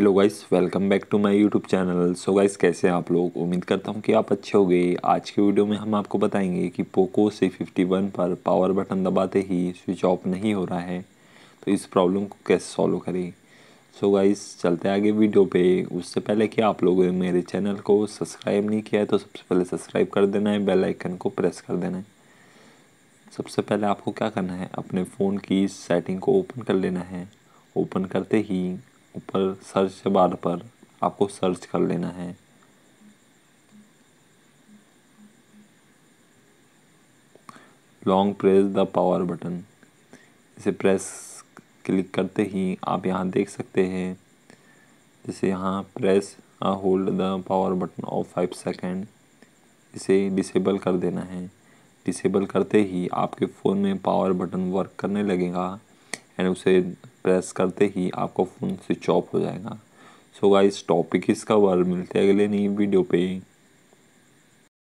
hello guys welcome back to my YouTube channel so guys कैसे हैं आप लोग उम्मीद करता हूं कि आप अच्छे हो गए आज के वीडियो में हम आपको बताएंगे कि पोको सी फिफ्टी वन पर पावर बटन दबाते ही स्विच ऑफ नहीं हो रहा है तो इस प्रॉब्लम को कैसे सॉल्व करें सो गाइस चलते आगे वीडियो पे उससे पहले कि आप लोगों ने मेरे चैनल को सब्सक्राइब नहीं किया है तो सबसे पहले सब्सक्राइब कर देना है बेलाइकन को प्रेस कर देना है सबसे पहले आपको क्या करना है अपने फ़ोन की सेटिंग को ओपन कर लेना है ओपन करते ही ऊपर सर्च बार पर आपको सर्च कर लेना है long press the power button इसे प्रेस क्लिक करते ही आप यहाँ देख सकते हैं जैसे यहाँ press hold the power button off five second इसे डिसेबल कर देना है डिसेबल करते ही आपके फ़ोन में पावर बटन वर्क करने लगेगा एंड उसे प्रेस करते ही आपका फ़ोन स्विच ऑफ हो जाएगा सो गाइस टॉपिक इसका बार मिलते हैं अगले नई वीडियो पे